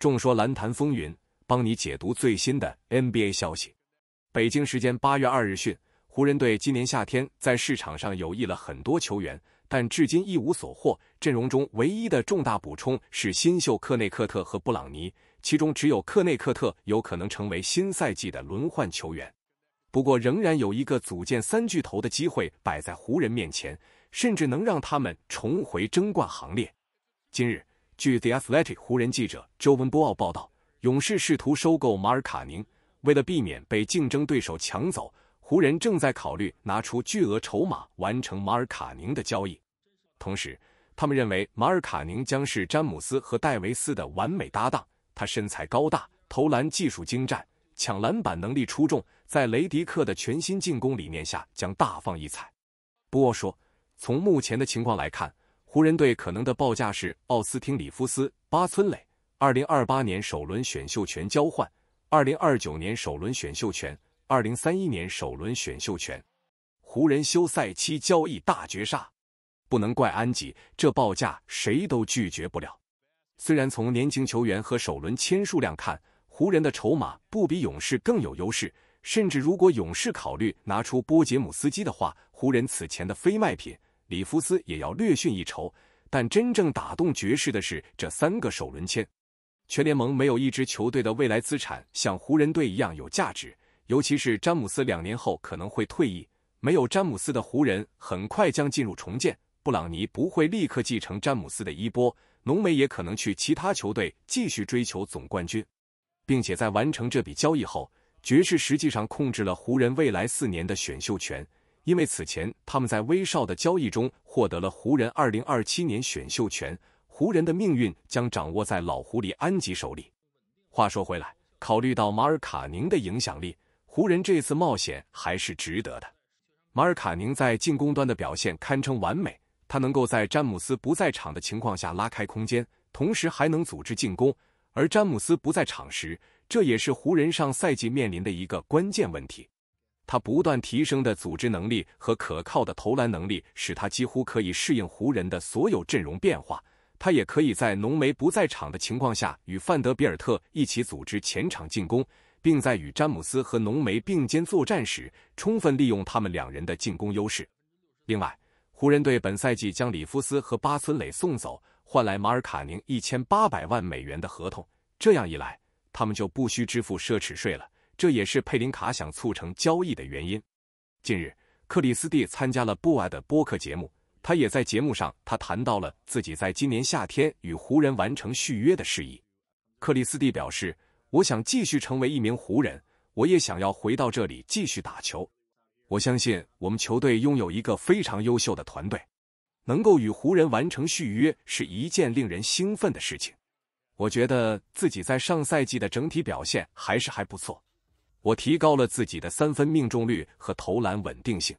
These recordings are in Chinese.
众说篮坛风云，帮你解读最新的 NBA 消息。北京时间八月二日讯，湖人队今年夏天在市场上有意了很多球员，但至今一无所获。阵容中唯一的重大补充是新秀克内克特和布朗尼，其中只有克内克特有可能成为新赛季的轮换球员。不过，仍然有一个组建三巨头的机会摆在湖人面前，甚至能让他们重回争冠行列。今日。据 The Athletic 湖人记者周文波奥报道，勇士试图收购马尔卡宁，为了避免被竞争对手抢走，湖人正在考虑拿出巨额筹码完成马尔卡宁的交易。同时，他们认为马尔卡宁将是詹姆斯和戴维斯的完美搭档。他身材高大，投篮技术精湛，抢篮板能力出众，在雷迪克的全新进攻理念下将大放异彩。波奥说，从目前的情况来看。湖人队可能的报价是：奥斯汀·里夫斯、巴村磊，2028年首轮选秀权交换，2029年首轮选秀权，2031年首轮选秀权。湖人休赛期交易大绝杀，不能怪安吉，这报价谁都拒绝不了。虽然从年轻球员和首轮签数量看，湖人的筹码不比勇士更有优势，甚至如果勇士考虑拿出波杰姆斯基的话，湖人此前的非卖品。里夫斯也要略逊一筹，但真正打动爵士的是这三个首轮签。全联盟没有一支球队的未来资产像湖人队一样有价值，尤其是詹姆斯两年后可能会退役，没有詹姆斯的湖人很快将进入重建。布朗尼不会立刻继承詹姆斯的衣钵，浓眉也可能去其他球队继续追求总冠军，并且在完成这笔交易后，爵士实际上控制了湖人未来四年的选秀权。因为此前他们在威少的交易中获得了湖人二零二七年选秀权，湖人的命运将掌握在老狐狸安吉手里。话说回来，考虑到马尔卡宁的影响力，湖人这次冒险还是值得的。马尔卡宁在进攻端的表现堪称完美，他能够在詹姆斯不在场的情况下拉开空间，同时还能组织进攻。而詹姆斯不在场时，这也是湖人上赛季面临的一个关键问题。他不断提升的组织能力和可靠的投篮能力，使他几乎可以适应湖人的所有阵容变化。他也可以在浓眉不在场的情况下，与范德比尔特一起组织前场进攻，并在与詹姆斯和浓眉并肩作战时，充分利用他们两人的进攻优势。另外，湖人队本赛季将里夫斯和巴森磊送走，换来马尔卡宁一千八百万美元的合同，这样一来，他们就不需支付奢侈税了。这也是佩林卡想促成交易的原因。近日，克里斯蒂参加了布瓦的播客节目，他也在节目上他谈到了自己在今年夏天与湖人完成续约的事宜。克里斯蒂表示：“我想继续成为一名湖人，我也想要回到这里继续打球。我相信我们球队拥有一个非常优秀的团队，能够与湖人完成续约是一件令人兴奋的事情。我觉得自己在上赛季的整体表现还是还不错。”我提高了自己的三分命中率和投篮稳定性，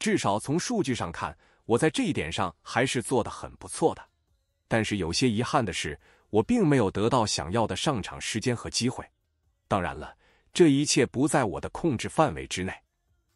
至少从数据上看，我在这一点上还是做得很不错的。但是有些遗憾的是，我并没有得到想要的上场时间和机会。当然了，这一切不在我的控制范围之内。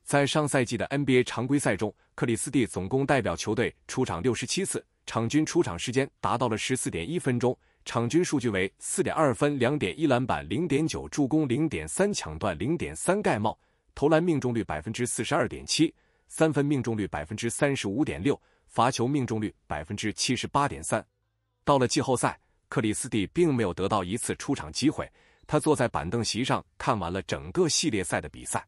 在上赛季的 NBA 常规赛中，克里斯蒂总共代表球队出场六十七次，场均出场时间达到了十四点一分钟。场均数据为四点二分、两点一篮板、零点九助攻、零点三抢断、零点三盖帽，投篮命中率百分之四十二点七，三分命中率百分之三十五点六，罚球命中率百分之七十八点三。到了季后赛，克里斯蒂并没有得到一次出场机会，他坐在板凳席上看完了整个系列赛的比赛。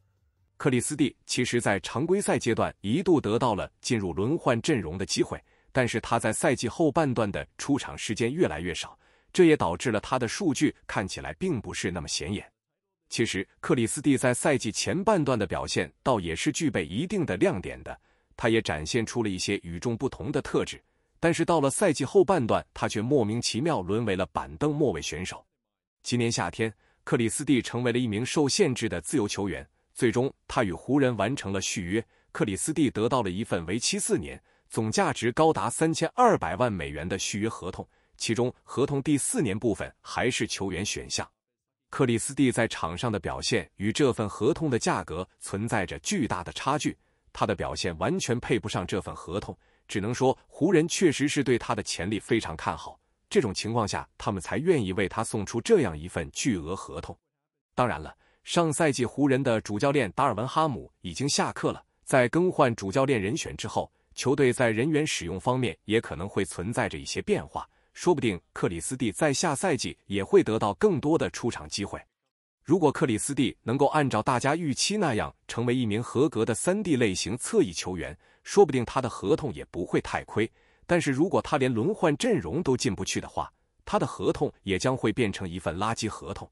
克里斯蒂其实在常规赛阶段一度得到了进入轮换阵容的机会，但是他在赛季后半段的出场时间越来越少。这也导致了他的数据看起来并不是那么显眼。其实，克里斯蒂在赛季前半段的表现倒也是具备一定的亮点的，他也展现出了一些与众不同的特质。但是到了赛季后半段，他却莫名其妙沦为了板凳末位选手。今年夏天，克里斯蒂成为了一名受限制的自由球员。最终，他与湖人完成了续约。克里斯蒂得到了一份为期四年、总价值高达三千二百万美元的续约合同。其中合同第四年部分还是球员选项。克里斯蒂在场上的表现与这份合同的价格存在着巨大的差距，他的表现完全配不上这份合同，只能说湖人确实是对他的潜力非常看好。这种情况下，他们才愿意为他送出这样一份巨额合同。当然了，上赛季湖人的主教练达尔文哈姆已经下课了，在更换主教练人选之后，球队在人员使用方面也可能会存在着一些变化。说不定克里斯蒂在下赛季也会得到更多的出场机会。如果克里斯蒂能够按照大家预期那样成为一名合格的三 D 类型侧翼球员，说不定他的合同也不会太亏。但是如果他连轮换阵容都进不去的话，他的合同也将会变成一份垃圾合同。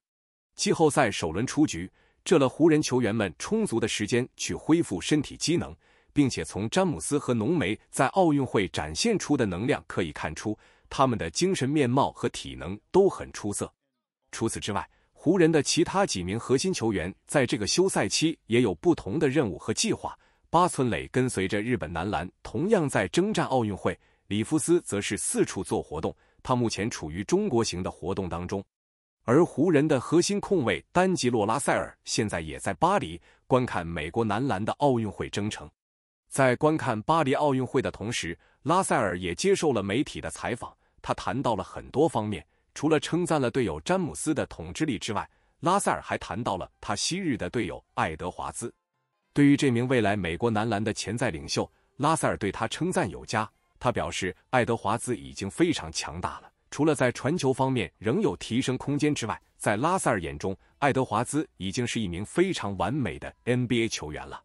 季后赛首轮出局，这了湖人球员们充足的时间去恢复身体机能，并且从詹姆斯和浓眉在奥运会展现出的能量可以看出。他们的精神面貌和体能都很出色。除此之外，湖人的其他几名核心球员在这个休赛期也有不同的任务和计划。巴村磊跟随着日本男篮，同样在征战奥运会；里夫斯则是四处做活动，他目前处于中国型的活动当中。而湖人的核心控卫丹吉洛·拉塞尔现在也在巴黎观看美国男篮的奥运会征程。在观看巴黎奥运会的同时，拉塞尔也接受了媒体的采访。他谈到了很多方面，除了称赞了队友詹姆斯的统治力之外，拉塞尔还谈到了他昔日的队友爱德华兹。对于这名未来美国男篮的潜在领袖，拉塞尔对他称赞有加。他表示，爱德华兹已经非常强大了，除了在传球方面仍有提升空间之外，在拉塞尔眼中，爱德华兹已经是一名非常完美的 NBA 球员了。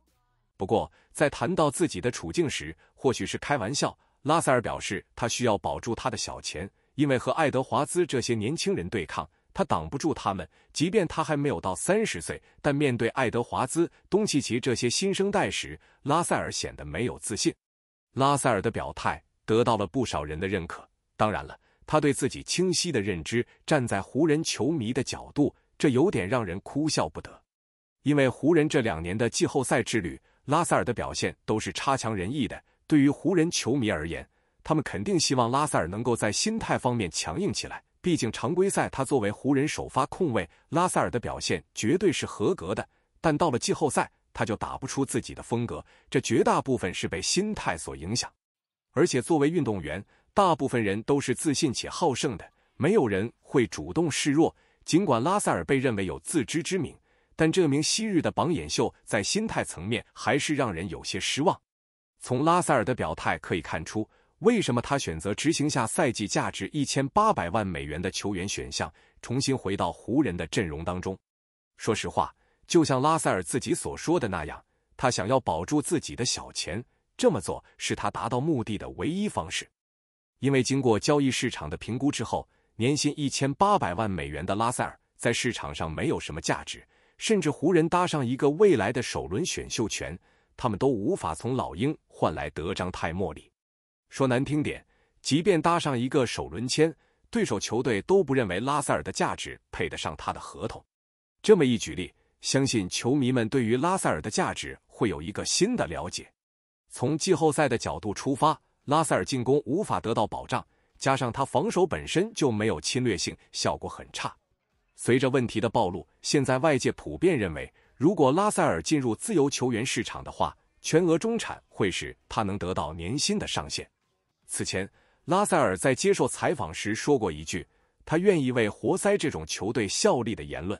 不过，在谈到自己的处境时，或许是开玩笑，拉塞尔表示他需要保住他的小钱，因为和爱德华兹这些年轻人对抗，他挡不住他们。即便他还没有到三十岁，但面对爱德华兹、东契奇这些新生代时，拉塞尔显得没有自信。拉塞尔的表态得到了不少人的认可，当然了，他对自己清晰的认知，站在湖人球迷的角度，这有点让人哭笑不得，因为湖人这两年的季后赛之旅。拉塞尔的表现都是差强人意的。对于湖人球迷而言，他们肯定希望拉塞尔能够在心态方面强硬起来。毕竟常规赛他作为湖人首发控卫，拉塞尔的表现绝对是合格的。但到了季后赛，他就打不出自己的风格，这绝大部分是被心态所影响。而且作为运动员，大部分人都是自信且好胜的，没有人会主动示弱。尽管拉塞尔被认为有自知之明。但这名昔日的榜眼秀在心态层面还是让人有些失望。从拉塞尔的表态可以看出，为什么他选择执行下赛季价值一千八百万美元的球员选项，重新回到湖人的阵容当中。说实话，就像拉塞尔自己所说的那样，他想要保住自己的小钱，这么做是他达到目的的唯一方式。因为经过交易市场的评估之后，年薪一千八百万美元的拉塞尔在市场上没有什么价值。甚至湖人搭上一个未来的首轮选秀权，他们都无法从老鹰换来德章泰·莫里。说难听点，即便搭上一个首轮签，对手球队都不认为拉塞尔的价值配得上他的合同。这么一举例，相信球迷们对于拉塞尔的价值会有一个新的了解。从季后赛的角度出发，拉塞尔进攻无法得到保障，加上他防守本身就没有侵略性，效果很差。随着问题的暴露，现在外界普遍认为，如果拉塞尔进入自由球员市场的话，全额中产会是他能得到年薪的上限。此前，拉塞尔在接受采访时说过一句他愿意为活塞这种球队效力的言论。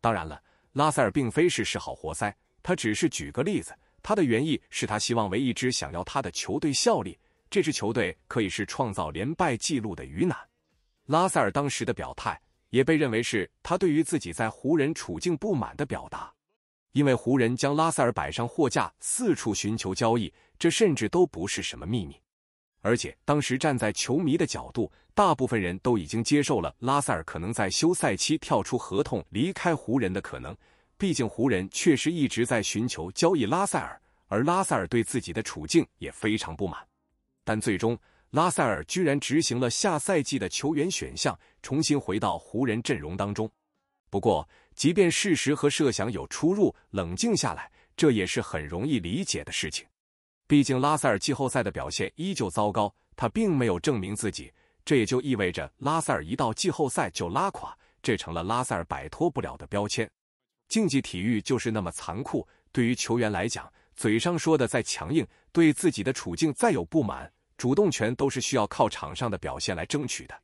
当然了，拉塞尔并非是示好活塞，他只是举个例子，他的原意是他希望为一支想要他的球队效力，这支球队可以是创造连败纪录的鱼腩。拉塞尔当时的表态。也被认为是他对于自己在湖人处境不满的表达，因为湖人将拉塞尔摆上货架，四处寻求交易，这甚至都不是什么秘密。而且当时站在球迷的角度，大部分人都已经接受了拉塞尔可能在休赛期跳出合同离开湖人的可能，毕竟湖人确实一直在寻求交易拉塞尔，而拉塞尔对自己的处境也非常不满，但最终。拉塞尔居然执行了下赛季的球员选项，重新回到湖人阵容当中。不过，即便事实和设想有出入，冷静下来，这也是很容易理解的事情。毕竟，拉塞尔季后赛的表现依旧糟糕，他并没有证明自己。这也就意味着，拉塞尔一到季后赛就拉垮，这成了拉塞尔摆脱不了的标签。竞技体育就是那么残酷，对于球员来讲，嘴上说的再强硬，对自己的处境再有不满。主动权都是需要靠场上的表现来争取的。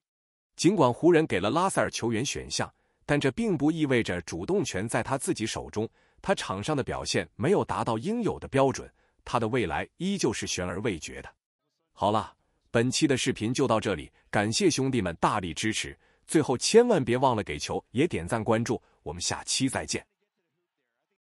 尽管湖人给了拉塞尔球员选项，但这并不意味着主动权在他自己手中。他场上的表现没有达到应有的标准，他的未来依旧是悬而未决的。好了，本期的视频就到这里，感谢兄弟们大力支持。最后千万别忘了给球也点赞关注，我们下期再见。